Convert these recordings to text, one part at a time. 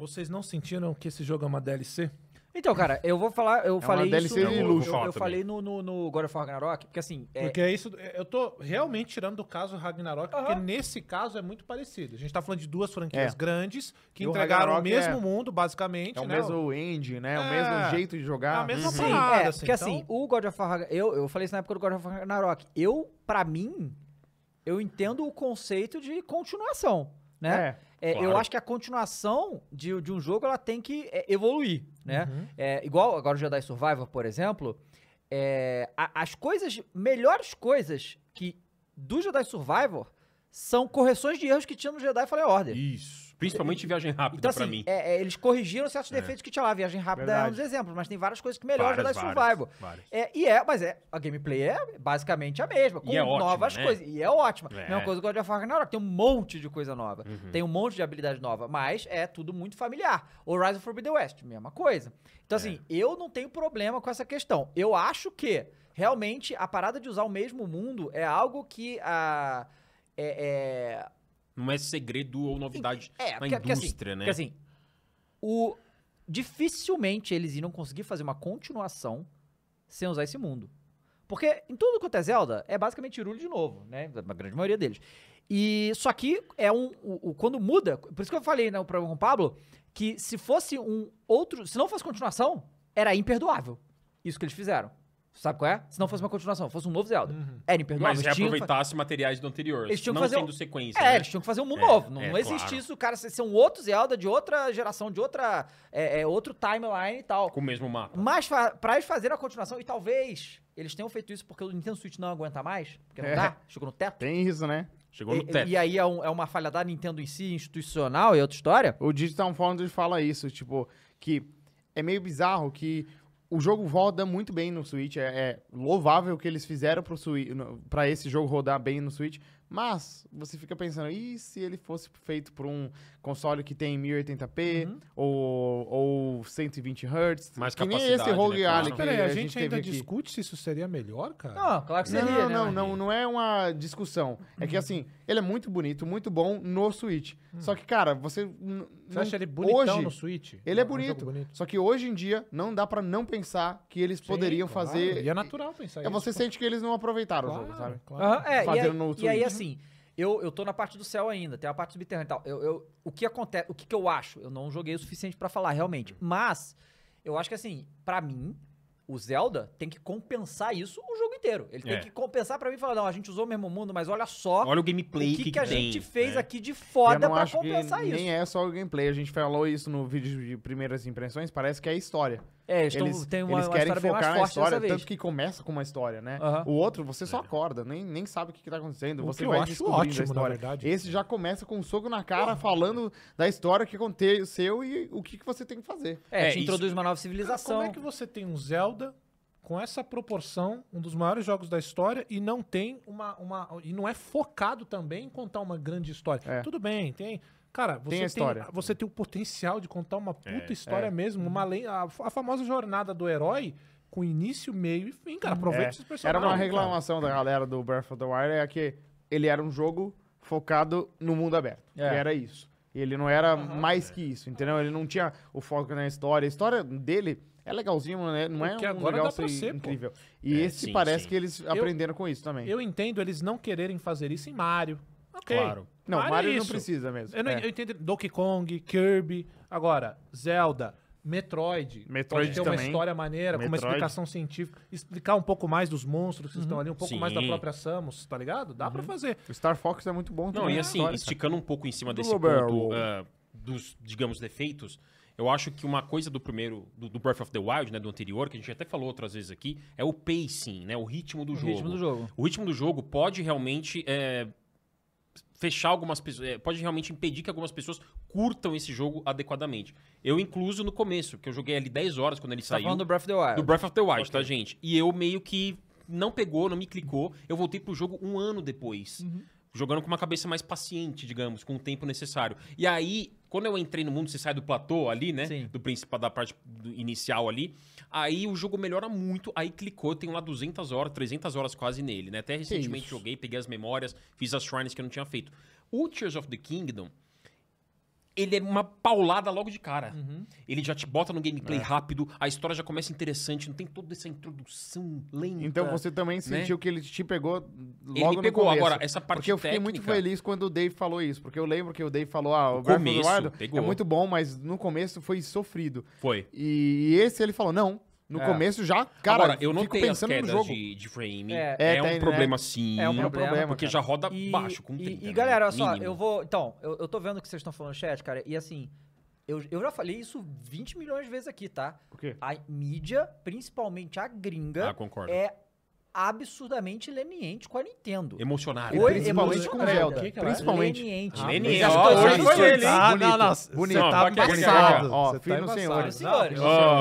Vocês não sentiram que esse jogo é uma DLC? Então, cara, eu vou falar, eu é falei uma DLC isso, de eu, luxo. eu, eu falei no, no, no God of War Ragnarok, porque assim... É... Porque é isso, eu tô realmente tirando do caso Ragnarok, uhum. porque nesse caso é muito parecido. A gente tá falando de duas franquias é. grandes, que e entregaram o, o mesmo é... mundo, basicamente. É o né? mesmo engine, né? É... O mesmo jeito de jogar. É a mesma uhum. parada, é, assim, Porque assim, então... assim, o God of War eu, eu falei isso na época do God of War Ragnarok, eu, pra mim, eu entendo o conceito de continuação, né? É. É, claro. Eu acho que a continuação de, de um jogo ela tem que é, evoluir, né? Uhum. É, igual agora o Jedi Survivor, por exemplo, é, a, as coisas, melhores coisas que do Jedi Survivor são correções de erros que tinha no Jedi Fallen Order. Isso. Principalmente viagem rápida então, assim, pra mim. É, é, eles corrigiram certos é. defeitos que tinha lá. Viagem rápida Verdade. é um dos exemplos, mas tem várias coisas que melhoram várias, da Survival. Várias, várias. É, e é, mas é, a gameplay é basicamente a mesma, é com novas né? coisas. E é ótima. É. Mesma coisa que do God of War Ragnarok, tem um monte de coisa nova. Uhum. Tem um monte de habilidade nova, mas é tudo muito familiar. Horizon Forbidden West, mesma coisa. Então, assim, eu não tenho problema com essa questão. Eu acho que realmente a parada de usar o mesmo mundo é algo que a. Ah, é, é, não é segredo ou novidade é, na assim, indústria, assim, né? Porque assim, o... dificilmente eles iriam conseguir fazer uma continuação sem usar esse mundo. Porque em tudo quanto é Zelda, é basicamente Hyrule de novo, né? A grande maioria deles. E só que é um. O, o, quando muda. Por isso que eu falei no né, programa com o Pablo que se fosse um outro. Se não fosse continuação, era imperdoável. Isso que eles fizeram. Sabe qual é? Se não fosse uma continuação, fosse um novo Zelda. Uhum. É imperdoável. Ah, mas reaproveitasse fa... materiais do anterior. Eles tinham que fazer um... sequência. É, né? eles tinham que fazer um mundo é, novo. Não, é, não existe claro. isso, cara. um outro Zelda de outra geração, de outra. É, é, outro timeline e tal. Com o mesmo mapa. Mas fa... pra fazer a continuação, e talvez eles tenham feito isso porque o Nintendo Switch não aguenta mais, porque não é. dá, chegou no teto. Tem isso, né? Chegou no e, teto. E aí é, um, é uma falha da Nintendo em si, institucional e é outra história. O Digital Foundry fala isso, tipo, que é meio bizarro que o jogo roda muito bem no Switch. É, é louvável o que eles fizeram para esse jogo rodar bem no Switch. Mas você fica pensando, e se ele fosse feito por um console que tem 1080p uhum. ou, ou 120 Hz? Mas que nem esse né, Rogue né, Alien. Claro. Peraí, a, a, gente, gente ainda discute se isso seria melhor, cara? Não, claro que seria. Não, não, né, não, é. não, é uma discussão. É que uhum. assim, ele é muito bonito, muito bom no Switch. Uhum. Só que, cara, você. Você acha ele bonitão hoje, no Switch? Ele é, é bonito, um bonito, Só que hoje em dia não dá para não pensar que eles Sim, poderiam claro. fazer. E é natural pensar é, isso. Você sente que eles não aproveitaram claro, o jogo, sabe? Claro. Uhum, é, Fazendo e aí, no Switch. E aí, assim, eu, eu tô na parte do céu ainda, tem a parte subterrânea e tal. Eu, eu, o que acontece, o que, que eu acho? Eu não joguei o suficiente para falar, realmente. Mas, eu acho que assim, para mim, o Zelda tem que compensar isso o jogo inteiro. Ele tem é. que compensar para mim e falar: não, a gente usou o mesmo mundo, mas olha só. Olha o gameplay o que, que, que a tem, gente né? fez né? aqui de foda pra compensar isso. Nem é só o gameplay, a gente falou isso no vídeo de primeiras impressões, parece que é a história. É, eles, eles, uma, eles uma querem focar na história, tanto que começa com uma história, né? Uhum. O outro, você só é. acorda, nem, nem sabe o que, que tá acontecendo. O você vai descobrindo ótimo, a história. verdade. Esse já começa com um soco na cara, falando da história que aconteceu e o que, que você tem que fazer. É, é introduz isso. uma nova civilização. Como é que você tem um Zelda com essa proporção, um dos maiores jogos da história, e não tem uma. uma e não é focado também em contar uma grande história. É. Tudo bem, tem Cara, você tem, história. Tem, você tem o potencial de contar uma puta é, história é. mesmo, uma a, a, famosa jornada do herói com início, meio e fim, cara. Uhum. Aproveita é. esses personagens. Era uma reclamação cara. da galera do Breath of the Wild é que ele era um jogo focado no mundo aberto. É. E era isso. e Ele não era uhum, mais que é. isso, entendeu? Ele não tinha o foco na história. A história dele é legalzinho, né? Não é um agora legal ser, ser, incrível. Pô. E é, esse sim, parece sim. que eles aprenderam eu, com isso também. Eu entendo eles não quererem fazer isso em Mario. Ok. Claro. Não, Mario, Mario não precisa mesmo. Eu, não, é. eu entendo Donkey Kong, Kirby, agora, Zelda, Metroid. Metroid pode ter também. uma história maneira, Metroid. com uma explicação científica. Explicar um pouco mais dos monstros que uhum. estão ali, um pouco Sim. mais da própria Samus, tá ligado? Dá uhum. pra fazer. O Star Fox é muito bom também. Não, e né? assim, história, esticando cara. um pouco em cima desse ponto uh, dos, digamos, defeitos, eu acho que uma coisa do primeiro, do, do, Breath of the Wild, né, do anterior, que a gente até falou outras vezes aqui, é o pacing, né, o ritmo do o jogo. Ritmo do jogo. O ritmo do jogo pode realmente é, fechar algumas pessoas, é, pode realmente impedir que algumas pessoas curtam esse jogo adequadamente. Eu incluso no começo, que eu joguei ali 10 horas quando ele Você tá saiu. Tá falando do Breath of the Wild. Do Breath of the Wild, tá, okay. tá, gente? E eu meio que não pegou, não me clicou. Eu voltei pro jogo um ano depois. Uhum. Jogando com uma cabeça mais paciente, digamos, com o tempo necessário. E aí, quando eu entrei no mundo, você sai do platô ali, né? Sim. Do principal, da parte inicial ali. Aí o jogo melhora muito, aí clicou, tenho lá 200 horas, 300 horas quase nele, né? Até recentemente joguei, peguei as memórias, fiz as shrines que eu não tinha feito. O Tears of the Kingdom, ele é uma paulada logo de cara. Uhum. Ele já te bota no gameplay é. rápido, a história já começa interessante, não tem toda essa introdução lenta. Então você também né? sentiu né? que ele te pegou logo ele me pegou. Começo. Agora, essa parte Porque eu fiquei técnica... muito feliz quando o Dave falou isso, porque eu lembro que o Dave falou, ah, o, o começo, Eduardo é muito bom, mas no começo foi sofrido. Foi. E esse ele falou, não, no é. começo já, cara, Agora, eu não fico tenho pensando as no jogo. De, de frame. É, é, é um tem, né? problema né? sim. É um problema, porque cara. já roda e, baixo com 30, E, e né? galera, olha só, eu vou... Então, eu, eu tô vendo o que vocês estão falando no chat, cara. E assim, eu, eu já falei isso 20 milhões de vezes aqui, tá? Por quê? A mídia, principalmente a gringa, ah, concordo. é absurdamente leniente com a Nintendo. Emocionário. Oi, principalmente com Zelda. É, principalmente. Leniente. Ah, leniente. Ó, hoje foi ele, hein? Ah, Não, não. Bonito. Tá, tá passado. Ó, filho tá senhor.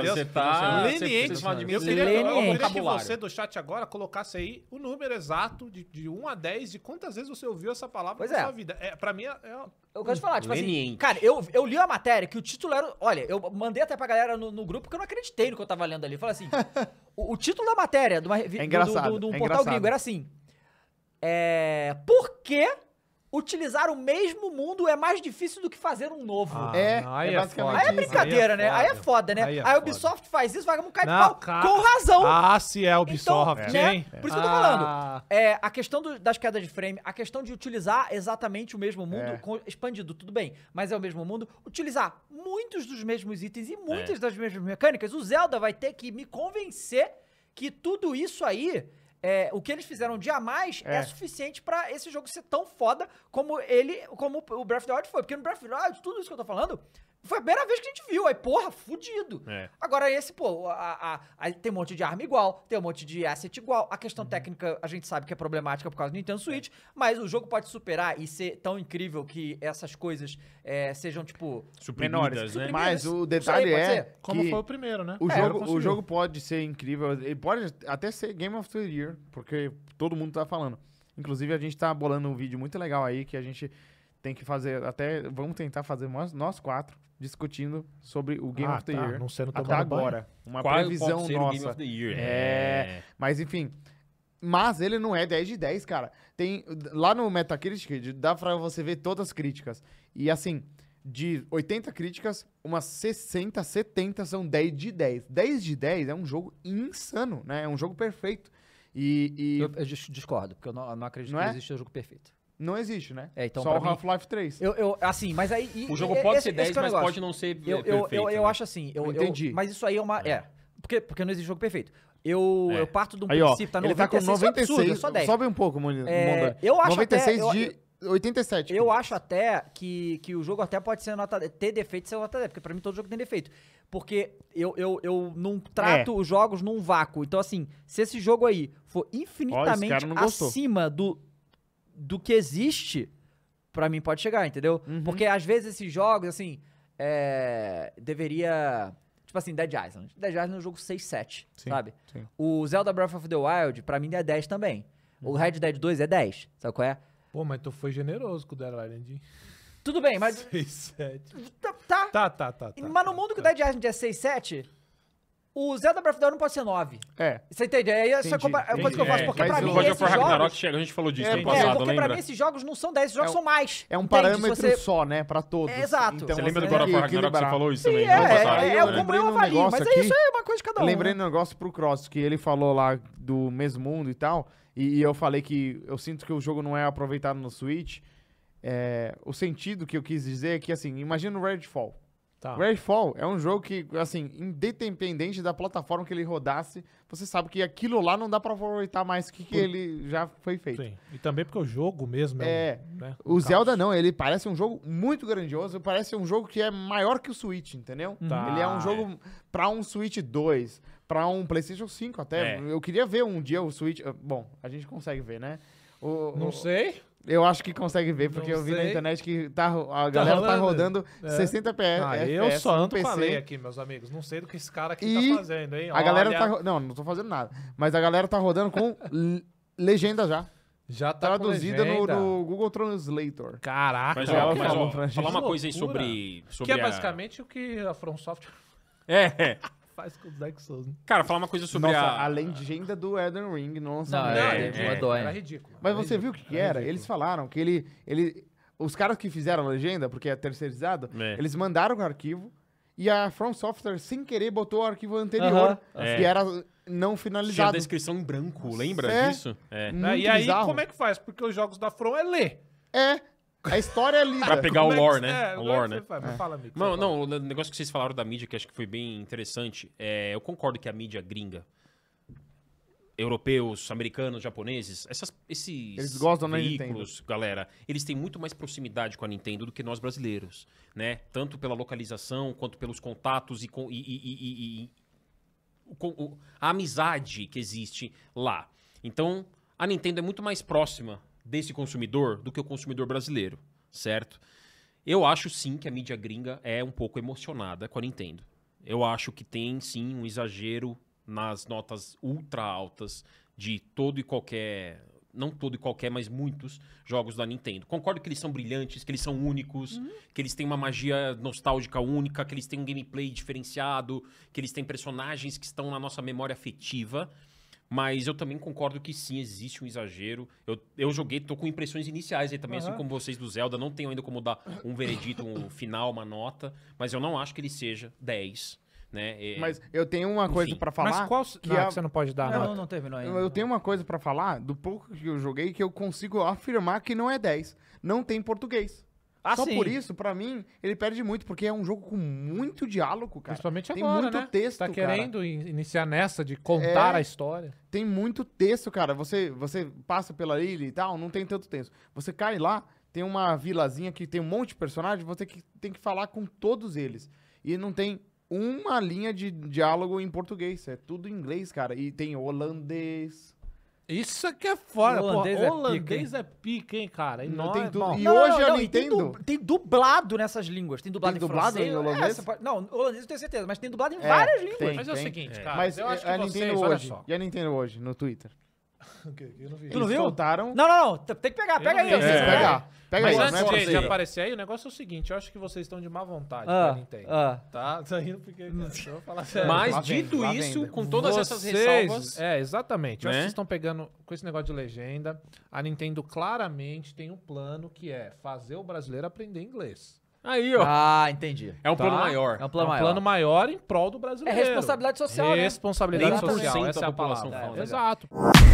você tá... Leniente. Eu queria, que você do chat agora colocasse aí o número exato de, 1 a 10 de quantas vezes você ouviu essa palavra na é. sua vida. É, pra mim, é... é eu quero te falar, tipo assim, leniente. assim, cara, eu, eu li a matéria que o título era... Olha, eu mandei até pra galera no, no grupo que eu não acreditei no que eu tava lendo ali. Falei assim, o, o título da matéria de uma, é do, do, do, um é portal engraçado. gringo era assim: é, Por que utilizar o mesmo mundo é mais difícil do que fazer um novo. Ah, é, não, aí é, basicamente Aí é brincadeira, né? Aí é foda, né? Aí, é a Ubisoft faz isso, vai um de pau com razão. Ah, se é então, Ubisoft, então, né? Por isso que eu tô falando. Ah. É, a questão do, das quedas de frame, a questão de utilizar exatamente o mesmo mundo, é. com, expandido, tudo bem, mas é o mesmo mundo, utilizar muitos dos mesmos itens e muitas é. das mesmas mecânicas, o Zelda vai ter que me convencer que tudo isso aí é, o que eles fizeram de a mais é, é suficiente para esse jogo ser tão foda como ele, como o Breath of the Wild foi. Porque no Breath of the Wild, tudo isso que eu tô falando foi a primeira vez que a gente viu. Aí, porra, fudido. É. Agora, esse, pô, a, a, a, tem um monte de arma igual, tem um monte de asset igual. A questão uhum. técnica a gente sabe que é problemática por causa do Nintendo é. Switch, mas o jogo pode superar e ser tão incrível que essas coisas é, sejam, tipo. Suprimidas, menores, né? Suprimidas. Mas o detalhe aí, é. Como foi o primeiro, né? O, é, jogo, o jogo pode ser incrível. Ele pode até ser Game of the Year, porque todo mundo tá falando. Inclusive, a gente tá bolando um vídeo muito legal aí que a gente tem que fazer até. Vamos tentar fazer nós, nós quatro discutindo sobre o Game ah, of the tá, Year. Não sendo até agora. Banho. Uma Qual previsão nossa. É... é. Mas enfim. Mas ele não é 10 de 10, cara. Tem lá no Metacritic dá para você ver todas as críticas. E assim, de 80 críticas, umas 60, 70 são 10 de 10. 10 de 10 é um jogo insano, né? É um jogo perfeito. E, e... Eu, eu, discordo, porque eu não, eu não acredito não que é? exista um jogo perfeito. Não existe, né? É, então Só o Half-Life 3. Eu, eu, assim, mas aí. E, o jogo pode esse, ser 10, é mas pode não ser eu, perfeito. Eu, eu né? acho assim. Eu, Entendi. mas isso aí é uma. É. é. Porque, porque não existe jogo perfeito. Eu, é. eu parto de um aí, princípio, ó, tá no ele tá com 96, é absurdo, eu sou 10. Sobe um pouco, Mondani. É, eu acho 96 até, de 87. Eu acho até que, que o jogo até pode ser nota ter defeito e ser nota 10, porque pra mim todo jogo tem defeito. Porque eu, eu, eu não trato é. os jogos num vácuo. Então, assim, se esse jogo aí for infinitamente ó, acima do do que existe, para mim pode chegar, entendeu? Uhum. Porque às vezes esses jogos, assim, é, deveria. Tipo assim, Dead Island. Dead Island é um jogo 6-7, sabe? Sim. O Zelda Breath of the Wild, pra mim, é 10 também. O uhum. Red Dead 2 é 10, sabe qual é? Pô, mas tu foi generoso com o Dead Island, Tudo bem, mas. 6, 7. Tá, tá. Tá, tá, tá. tá mas no tá, mundo tá, que o Dead Island é 6, 7, o Zelda Breath of the Wild não pode ser 9. É. Você entende? É essa entendi, é coisa que eu faço. Porque é, pra mim, esses jogos... Ragnarok chega, a gente falou disso é, ano passado, é, porque lembra? pra mim esses jogos não são 10, esses jogos é, são mais. É um parâmetro você... só, né? Pra todos. É, exato. Então, você lembra do God of War Ragnarok que você falou isso também? É, é, como eu avalio, mas é aqui, é isso aí, é uma coisa de cada um. Lembrei né? um negócio pro Cross, que ele falou lá do mesmo mundo e tal, e eu falei que eu sinto que o jogo não é aproveitado no Switch. É, o sentido que eu quis dizer é que, assim, imagina o Redfall. Tá. Redfall é um jogo que, assim, independente da plataforma que ele rodasse, você sabe que aquilo lá não dá para aproveitar mais o que, que, ele já foi feito. Sim. E também porque o jogo mesmo é. é né, um, né, o Zelda não, ele parece um jogo muito grandioso, parece um jogo que é maior que o Switch, entendeu? Uhum. Tá. Ele é um jogo para um Switch 2, para um PlayStation 5 até. É. Eu queria ver um dia o Switch. Bom, a gente consegue ver, né? O, não o, sei. Eu acho que consegue ver, porque eu vi na internet que tá, a tá galera tá, tá rodando é. 60 PS. Ah, eu só ando falei aqui, meus amigos. Não sei do que esse cara aqui tá e tá fazendo, hein? A Olha. galera tá. Não, não tô fazendo nada. Mas a galera tá rodando com legenda já. Já tá traduzida no, no, Google Translator. Caraca, mas, ó, mas, ó, é falar uma coisa aí sobre. sobre que é basicamente o que a From é faz com o Dark Souls? Né? Cara, falar uma coisa sobre Nossa, a... a legenda do Elden Ring não lançamento. Não, é, é, é, Era né? ridículo. Mas era você viu o que, era? Ridículo. Eles falaram que ele, ele... Os caras que fizeram a legenda, porque é terceirizado, é. eles mandaram o arquivo e a From Software, sem querer, botou o arquivo anterior, uh -huh. que é. era não finalizado. Tinha a descrição em branco, lembra é. disso? É. e aí, bizarro. como é que faz? Porque os jogos da From é ler. É, a história é linda. pra pegar o é lore, né? É, o é lore, né? é. fala, amigo, não, não, o negócio que vocês falaram da mídia, que acho que foi bem interessante, é, eu concordo que a mídia gringa, europeus, americanos, japoneses, essas, esses eles gostam veículos, galera, eles têm muito mais proximidade com a Nintendo do que nós brasileiros, né? Tanto pela localização, quanto pelos contatos e, com, e, e, e com, a amizade que existe lá. Então, a Nintendo é muito mais próxima desse consumidor do que o consumidor brasileiro, certo? Eu acho sim que a mídia gringa é um pouco emocionada com a Nintendo. Eu acho que tem sim um exagero nas notas ultra altas de todo e qualquer não todo e qualquer, mas muitos jogos da Nintendo. Concordo que eles são brilhantes, que eles são únicos, uhum. que eles têm uma magia nostálgica única, que eles têm um gameplay diferenciado, que eles têm personagens que estão na nossa memória afetiva. Mas eu também concordo que sim, existe um exagero. Eu, eu joguei, tô com impressões iniciais aí também, uhum. assim como vocês do Zelda. Não tenho ainda como dar um veredito, um final, uma nota. Mas eu não acho que ele seja 10. Né? É... Mas eu tenho uma Enfim. coisa para falar. Mas qual que, não, ah, a... É que você não pode dar? Não, não terminou ainda. Eu tenho uma coisa para falar do pouco que eu joguei que eu consigo afirmar que não é 10. Não tem português. Ah, Só sim. por isso, pra mim, ele perde muito, porque é um jogo com muito diálogo, cara. Principalmente agora, Tem muito né? texto, Tá querendo cara. iniciar nessa de contar é, a história. Tem muito texto, cara. Você, você passa pela ilha e tal, não tem tanto texto. Você cai lá, tem uma vilazinha que tem um monte de personagem, você que, tem que falar com todos eles. E não tem uma linha de diálogo em português. É tudo em inglês, cara. E tem holandês, isso aqui é fora, o holandês, pô. É holandês pica, é pica, hein, cara? E não, tem é du... E hoje não, Nintendo não, Tem, du... tem, dublado nessas línguas. Tem dublado, tem em dublado francês. Em holandês? É, não, holandês eu tenho certeza, mas tem dublado em é, várias línguas. Tem, mas é o seguinte, cara. Mas eu acho é, que a é vocês, Nintendo hoje. E a Nintendo hoje, no Twitter? Okay, eu não vi. Tu não viu? Não, não, não. Tem que pegar, pega aí. É. Pega, pega Mas aí, antes é de, de, aparecer aí, o negócio é o seguinte: eu acho que vocês estão de má vontade ah, pra Nintendo. Ah. Tá? Isso aí hum. Deixa eu falar sério. Mas, lá dito isso, com todas vocês... essas ressalvas. É, exatamente. Né? Eu acho que né? vocês estão pegando com esse negócio de legenda. A Nintendo claramente tem um plano que é fazer o brasileiro aprender inglês. Aí, ó. Ah, entendi. É um tá? plano maior. É um plano é um maior. plano maior em prol do é brasileiro. É responsabilidade social, né? responsabilidade né? social, essa é a palavra. É, exato.